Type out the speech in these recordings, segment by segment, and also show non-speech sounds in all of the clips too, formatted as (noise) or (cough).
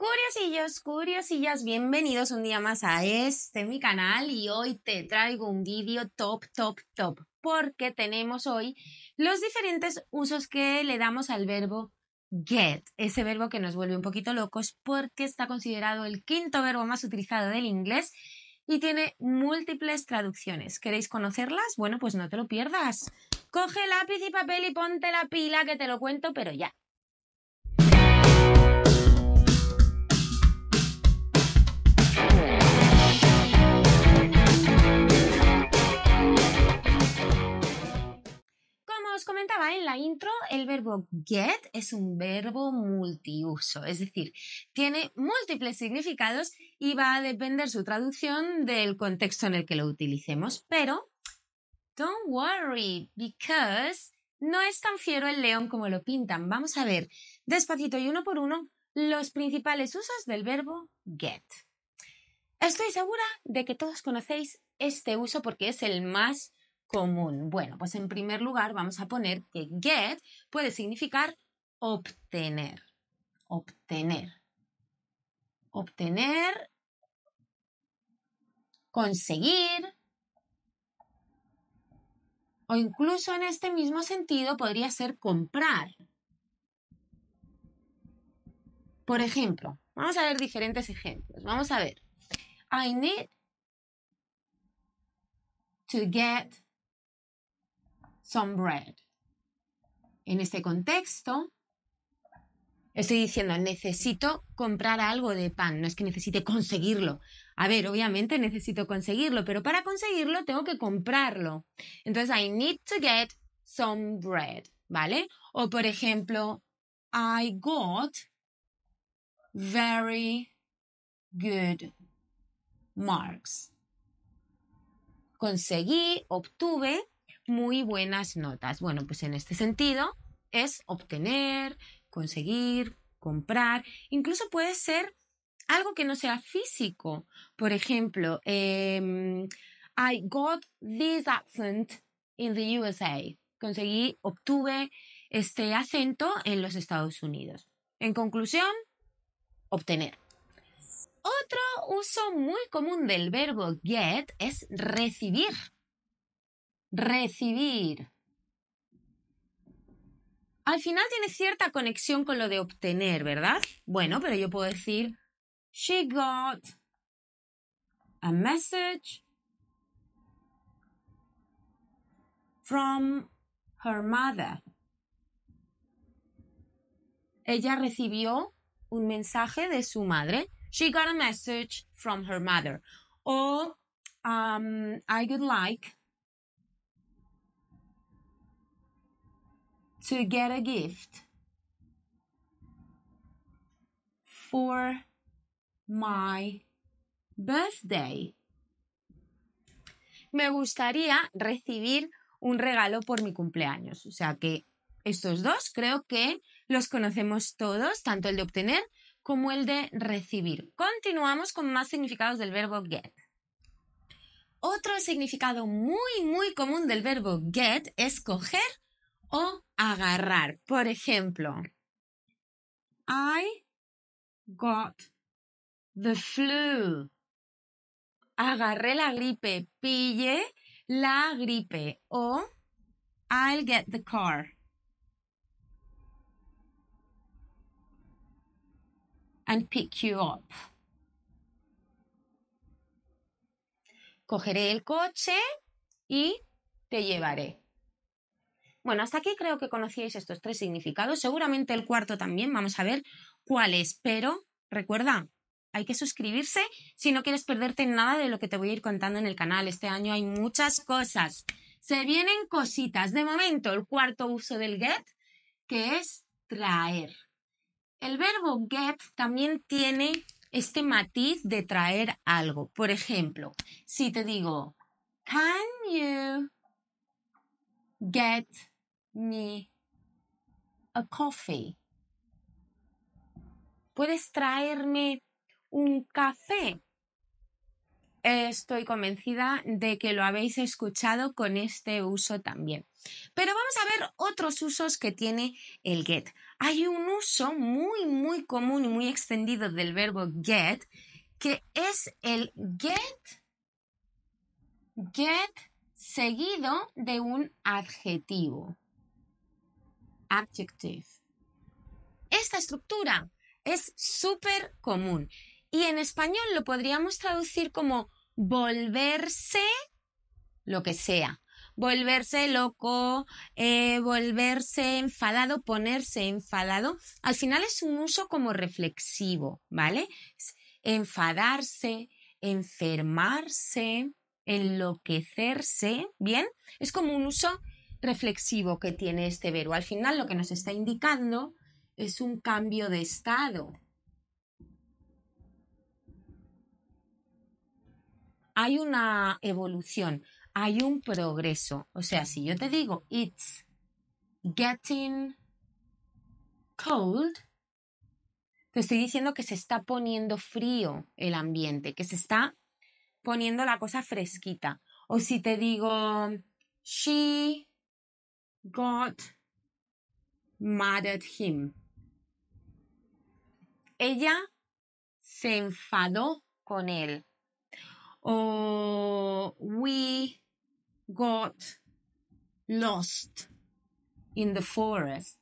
Curiosillos, curiosillas, bienvenidos un día más a este mi canal y hoy te traigo un vídeo top, top, top, porque tenemos hoy los diferentes usos que le damos al verbo get, ese verbo que nos vuelve un poquito locos porque está considerado el quinto verbo más utilizado del inglés y tiene múltiples traducciones. ¿Queréis conocerlas? Bueno, pues no te lo pierdas. Coge lápiz y papel y ponte la pila que te lo cuento, pero ya. en la intro, el verbo get es un verbo multiuso, es decir, tiene múltiples significados y va a depender su traducción del contexto en el que lo utilicemos. Pero, don't worry, because no es tan fiero el león como lo pintan. Vamos a ver, despacito y uno por uno, los principales usos del verbo get. Estoy segura de que todos conocéis este uso porque es el más común? Bueno, pues en primer lugar vamos a poner que get puede significar obtener, obtener, obtener, conseguir, o incluso en este mismo sentido podría ser comprar. Por ejemplo, vamos a ver diferentes ejemplos. Vamos a ver. I need to get en este contexto, estoy diciendo, necesito comprar algo de pan, no es que necesite conseguirlo. A ver, obviamente necesito conseguirlo, pero para conseguirlo tengo que comprarlo. Entonces, I need to get some bread, ¿vale? O por ejemplo, I got very good marks. Conseguí, obtuve muy buenas notas. Bueno, pues en este sentido es obtener, conseguir, comprar, incluso puede ser algo que no sea físico. Por ejemplo, em, I got this accent in the USA. Conseguí, obtuve este acento en los Estados Unidos. En conclusión, obtener. Otro uso muy común del verbo get es recibir recibir. Al final tiene cierta conexión con lo de obtener, ¿verdad? Bueno, pero yo puedo decir, she got a message from her mother. Ella recibió un mensaje de su madre. She got a message from her mother. O um, I would like to get a gift for my birthday. Me gustaría recibir un regalo por mi cumpleaños. O sea que estos dos creo que los conocemos todos, tanto el de obtener como el de recibir. Continuamos con más significados del verbo get. Otro significado muy, muy común del verbo get es coger o agarrar. Por ejemplo, I got the flu. Agarré la gripe, pille la gripe o I'll get the car. And pick you up. Cogeré el coche y te llevaré. Bueno, hasta aquí creo que conocíais estos tres significados. Seguramente el cuarto también, vamos a ver cuál es. Pero recuerda, hay que suscribirse si no quieres perderte nada de lo que te voy a ir contando en el canal. Este año hay muchas cosas. Se vienen cositas. De momento, el cuarto uso del get, que es traer. El verbo get también tiene este matiz de traer algo. Por ejemplo, si te digo, can you get a coffee. ¿Puedes traerme un café? Estoy convencida de que lo habéis escuchado con este uso también. Pero vamos a ver otros usos que tiene el get. Hay un uso muy, muy común y muy extendido del verbo get, que es el get, get seguido de un adjetivo adjective. Esta estructura es súper común y en español lo podríamos traducir como volverse lo que sea. Volverse loco, eh, volverse enfadado, ponerse enfadado. Al final es un uso como reflexivo, ¿vale? enfadarse, enfermarse, enloquecerse, ¿bien? Es como un uso reflexivo que tiene este verbo. Al final lo que nos está indicando es un cambio de estado. Hay una evolución, hay un progreso. O sea, si yo te digo, it's getting cold, te estoy diciendo que se está poniendo frío el ambiente, que se está poniendo la cosa fresquita. O si te digo, she God mad at him. Ella se enfadó con él. O oh, we got lost in the forest.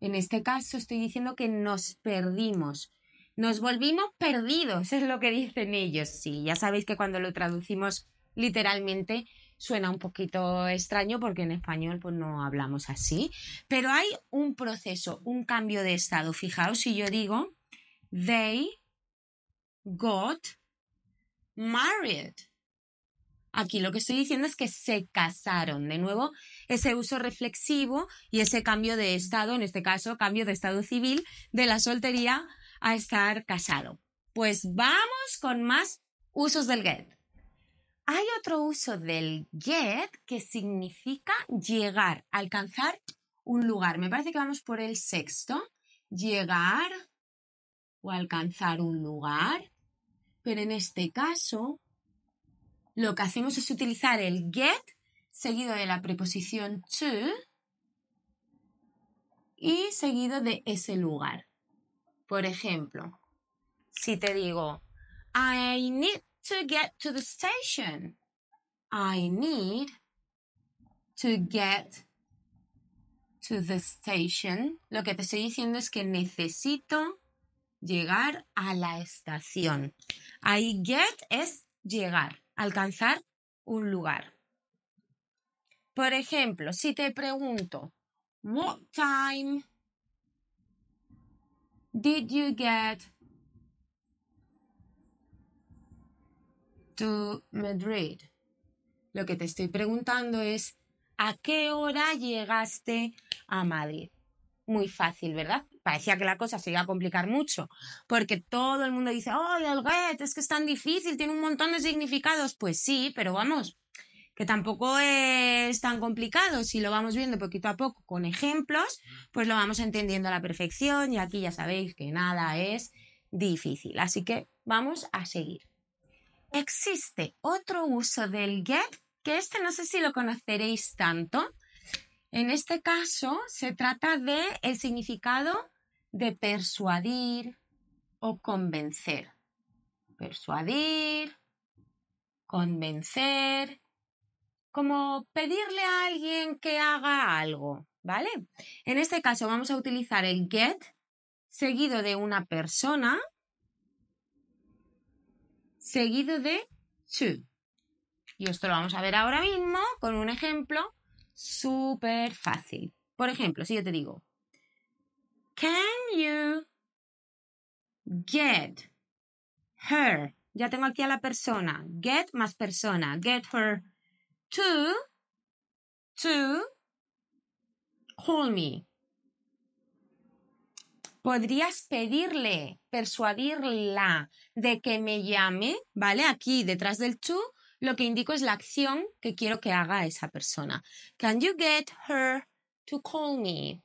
En este caso estoy diciendo que nos perdimos. Nos volvimos perdidos, (laughs) es lo que dicen ellos. Sí, ya sabéis que cuando lo traducimos literalmente Suena un poquito extraño porque en español pues no hablamos así, pero hay un proceso, un cambio de estado. Fijaos si yo digo, they got married. Aquí lo que estoy diciendo es que se casaron. De nuevo, ese uso reflexivo y ese cambio de estado, en este caso, cambio de estado civil de la soltería a estar casado. Pues vamos con más usos del get. Hay otro uso del get que significa llegar, alcanzar un lugar. Me parece que vamos por el sexto. Llegar o alcanzar un lugar. Pero en este caso, lo que hacemos es utilizar el get seguido de la preposición to y seguido de ese lugar. Por ejemplo, si te digo, I need to get to the station. I need to get to the station. Lo que te estoy diciendo es que necesito llegar a la estación. I get es llegar, alcanzar un lugar. Por ejemplo, si te pregunto, What time did you get Madrid. Lo que te estoy preguntando es, ¿a qué hora llegaste a Madrid? Muy fácil, ¿verdad? Parecía que la cosa se iba a complicar mucho, porque todo el mundo dice, ¡oh, el Es que es tan difícil, tiene un montón de significados. Pues sí, pero vamos, que tampoco es tan complicado. Si lo vamos viendo poquito a poco con ejemplos, pues lo vamos entendiendo a la perfección y aquí ya sabéis que nada es difícil. Así que vamos a seguir. Existe otro uso del get, que este no sé si lo conoceréis tanto. En este caso se trata de el significado de persuadir o convencer. Persuadir, convencer, como pedirle a alguien que haga algo, ¿vale? En este caso vamos a utilizar el get seguido de una persona seguido de to. Y esto lo vamos a ver ahora mismo con un ejemplo súper fácil. Por ejemplo, si yo te digo, Can you get her? Ya tengo aquí a la persona. Get más persona. Get her to, to call me podrías pedirle, persuadirla de que me llame, ¿vale? Aquí detrás del to, lo que indico es la acción que quiero que haga esa persona. Can you get her to call me?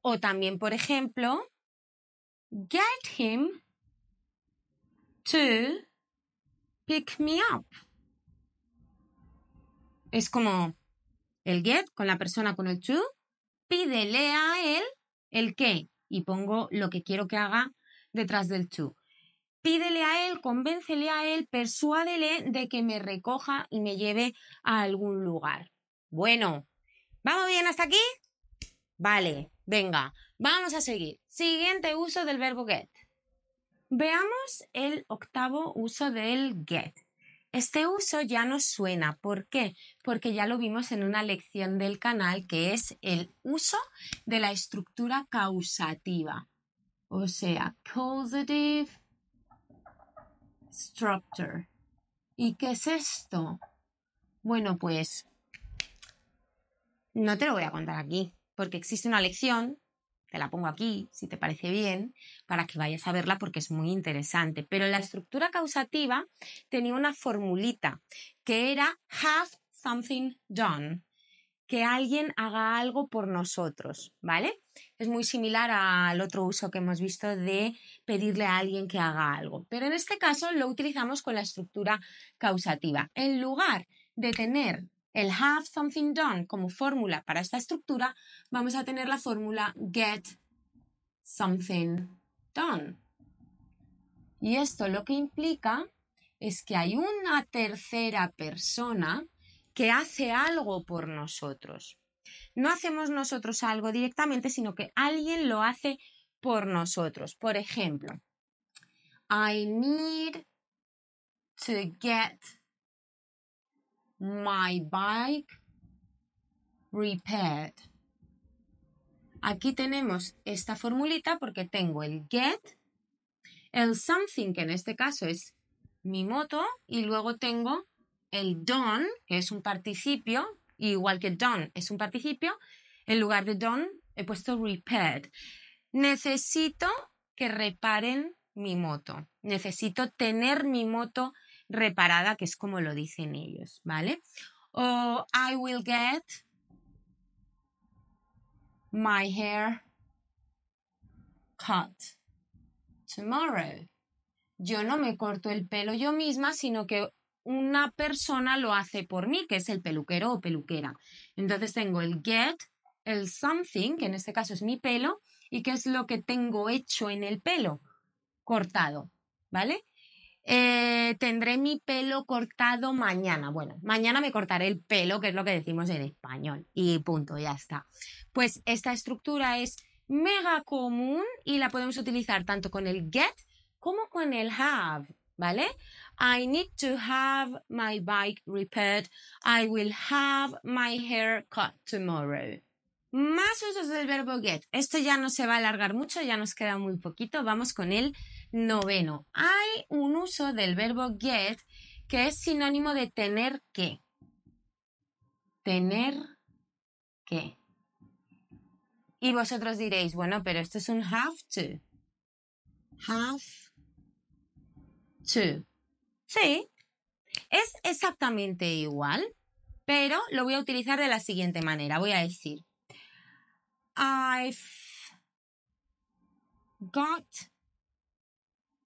O también, por ejemplo, get him to pick me up. Es como el get con la persona con el to, pídele a él el qué y pongo lo que quiero que haga detrás del to. Pídele a él, convéncele a él, persuádele de que me recoja y me lleve a algún lugar. Bueno, ¿vamos bien hasta aquí? Vale, venga, vamos a seguir. Siguiente uso del verbo get. Veamos el octavo uso del get. Este uso ya nos suena. ¿Por qué? Porque ya lo vimos en una lección del canal que es el uso de la estructura causativa. O sea, causative structure. ¿Y qué es esto? Bueno, pues no te lo voy a contar aquí, porque existe una lección te la pongo aquí, si te parece bien, para que vayas a verla porque es muy interesante. Pero la estructura causativa tenía una formulita que era have something done, que alguien haga algo por nosotros, ¿vale? Es muy similar al otro uso que hemos visto de pedirle a alguien que haga algo, pero en este caso lo utilizamos con la estructura causativa. En lugar de tener el have something done como fórmula para esta estructura, vamos a tener la fórmula get something done. Y esto lo que implica es que hay una tercera persona que hace algo por nosotros. No hacemos nosotros algo directamente, sino que alguien lo hace por nosotros. Por ejemplo, I need to get my bike repaired. Aquí tenemos esta formulita porque tengo el get, el something, que en este caso es mi moto, y luego tengo el done, que es un participio, igual que done es un participio, en lugar de done he puesto repaired. Necesito que reparen mi moto. Necesito tener mi moto reparada, que es como lo dicen ellos, ¿vale? O I will get my hair cut tomorrow. Yo no me corto el pelo yo misma, sino que una persona lo hace por mí, que es el peluquero o peluquera. Entonces tengo el get, el something, que en este caso es mi pelo, y qué es lo que tengo hecho en el pelo, cortado, ¿vale? Eh, tendré mi pelo cortado mañana. Bueno, mañana me cortaré el pelo, que es lo que decimos en español. Y punto, ya está. Pues esta estructura es mega común y la podemos utilizar tanto con el get como con el have, ¿vale? I need to have my bike repaired. I will have my hair cut tomorrow. Más usos del verbo get. Esto ya no se va a alargar mucho, ya nos queda muy poquito. Vamos con el Noveno, hay un uso del verbo get que es sinónimo de tener que. Tener que. Y vosotros diréis, bueno, pero esto es un have to. Have to. Sí, es exactamente igual, pero lo voy a utilizar de la siguiente manera. Voy a decir, I've got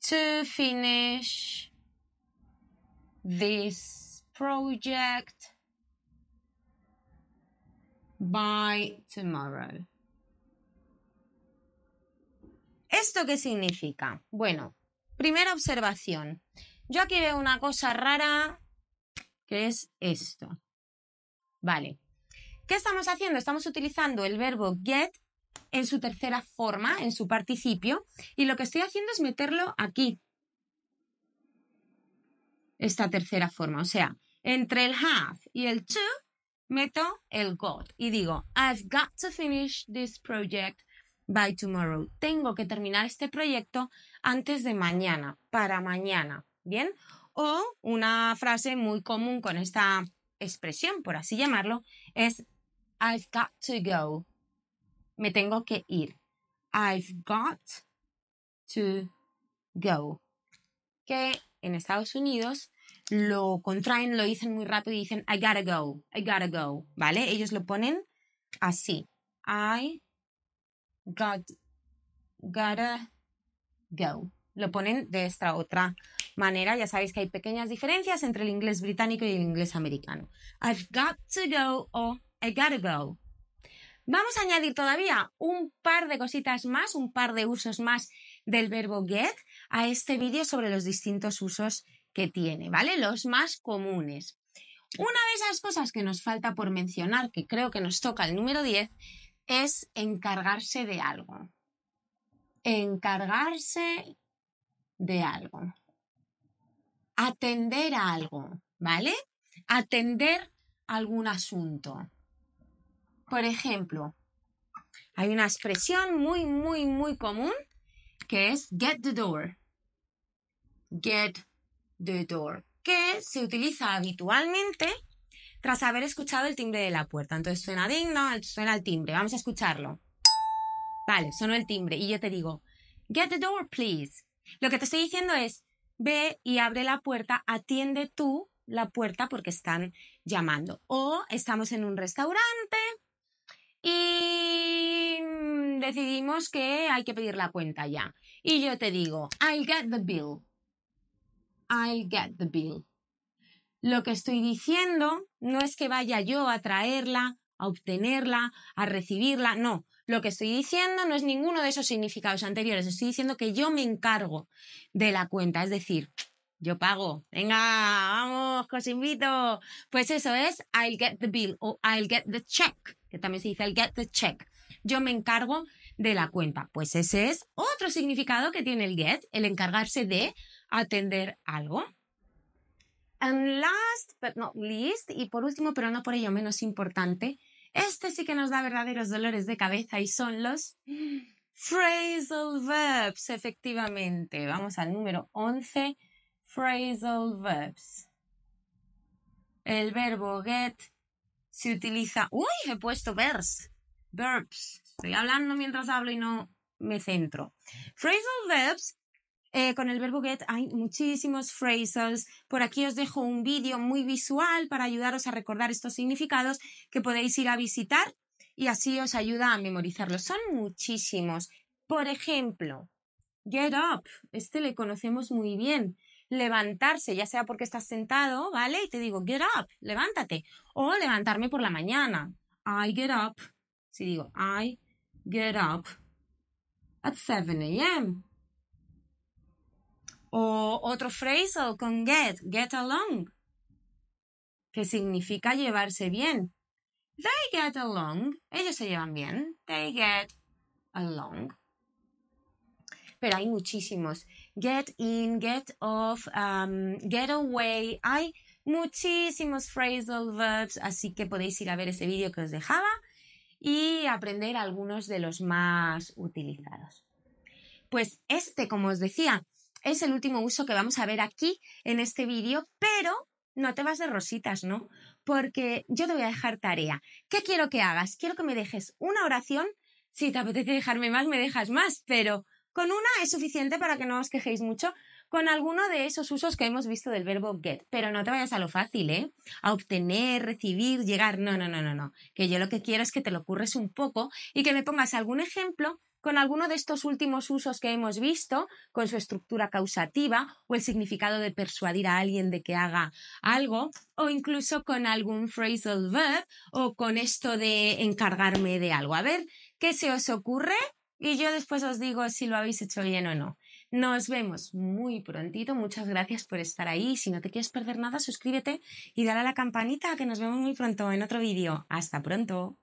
to finish this project by tomorrow. ¿Esto qué significa? Bueno, primera observación. Yo aquí veo una cosa rara que es esto. Vale. ¿Qué estamos haciendo? Estamos utilizando el verbo get en su tercera forma, en su participio, y lo que estoy haciendo es meterlo aquí. Esta tercera forma, o sea, entre el have y el to, meto el got y digo, I've got to finish this project by tomorrow. Tengo que terminar este proyecto antes de mañana, para mañana, ¿bien? O una frase muy común con esta expresión, por así llamarlo, es I've got to go me tengo que ir. I've got to go. Que en Estados Unidos lo contraen, lo dicen muy rápido y dicen I gotta go, I gotta go, ¿vale? Ellos lo ponen así. I got, gotta go. Lo ponen de esta otra manera. Ya sabéis que hay pequeñas diferencias entre el inglés británico y el inglés americano. I've got to go o I gotta go. Vamos a añadir todavía un par de cositas más, un par de usos más del verbo get a este vídeo sobre los distintos usos que tiene, ¿vale? Los más comunes. Una de esas cosas que nos falta por mencionar, que creo que nos toca el número 10, es encargarse de algo. Encargarse de algo. Atender a algo, ¿vale? Atender algún asunto. Por ejemplo, hay una expresión muy, muy, muy común que es get the door. Get the door. Que se utiliza habitualmente tras haber escuchado el timbre de la puerta. Entonces suena digno, suena el timbre. Vamos a escucharlo. Vale, sonó el timbre y yo te digo, get the door, please. Lo que te estoy diciendo es, ve y abre la puerta, atiende tú la puerta porque están llamando. O estamos en un restaurante y decidimos que hay que pedir la cuenta ya. Y yo te digo, I'll get the bill. I'll get the bill. Lo que estoy diciendo no es que vaya yo a traerla, a obtenerla, a recibirla, no. Lo que estoy diciendo no es ninguno de esos significados anteriores. Estoy diciendo que yo me encargo de la cuenta, es decir, yo pago. Venga, vamos, que os invito. Pues eso es I'll get the bill o I'll get the check que también se dice el get the check. Yo me encargo de la cuenta. Pues ese es otro significado que tiene el get, el encargarse de atender algo. And last but not least, y por último, pero no por ello menos importante, este sí que nos da verdaderos dolores de cabeza y son los phrasal verbs, efectivamente. Vamos al número 11, phrasal verbs. El verbo get se utiliza... ¡Uy! He puesto verbs. Verbs. Estoy hablando mientras hablo y no me centro. Phrasal verbs. Eh, con el verbo get hay muchísimos phrasals. Por aquí os dejo un vídeo muy visual para ayudaros a recordar estos significados que podéis ir a visitar y así os ayuda a memorizarlos. Son muchísimos. Por ejemplo, get up. Este le conocemos muy bien levantarse, ya sea porque estás sentado, ¿vale? Y te digo, get up, levántate. O levantarme por la mañana. I get up. Si digo, I get up at 7 a.m. O otro phrasal con get, get along, que significa llevarse bien. They get along. Ellos se llevan bien. They get along. Pero hay muchísimos get in, get off, um, get away. Hay muchísimos phrasal verbs, así que podéis ir a ver ese vídeo que os dejaba y aprender algunos de los más utilizados. Pues este, como os decía, es el último uso que vamos a ver aquí en este vídeo, pero no te vas de rositas, ¿no? Porque yo te voy a dejar tarea. ¿Qué quiero que hagas? Quiero que me dejes una oración. Si te apetece dejarme más, me dejas más, pero con una es suficiente para que no os quejéis mucho con alguno de esos usos que hemos visto del verbo get. Pero no te vayas a lo fácil, ¿eh? A obtener, recibir, llegar. No, no, no, no, no. Que yo lo que quiero es que te lo ocurres un poco y que me pongas algún ejemplo con alguno de estos últimos usos que hemos visto, con su estructura causativa o el significado de persuadir a alguien de que haga algo, o incluso con algún phrasal verb o con esto de encargarme de algo. A ver, ¿qué se os ocurre? Y yo después os digo si lo habéis hecho bien o no. Nos vemos muy prontito. Muchas gracias por estar ahí. Si no te quieres perder nada, suscríbete y dale a la campanita que nos vemos muy pronto en otro vídeo. Hasta pronto.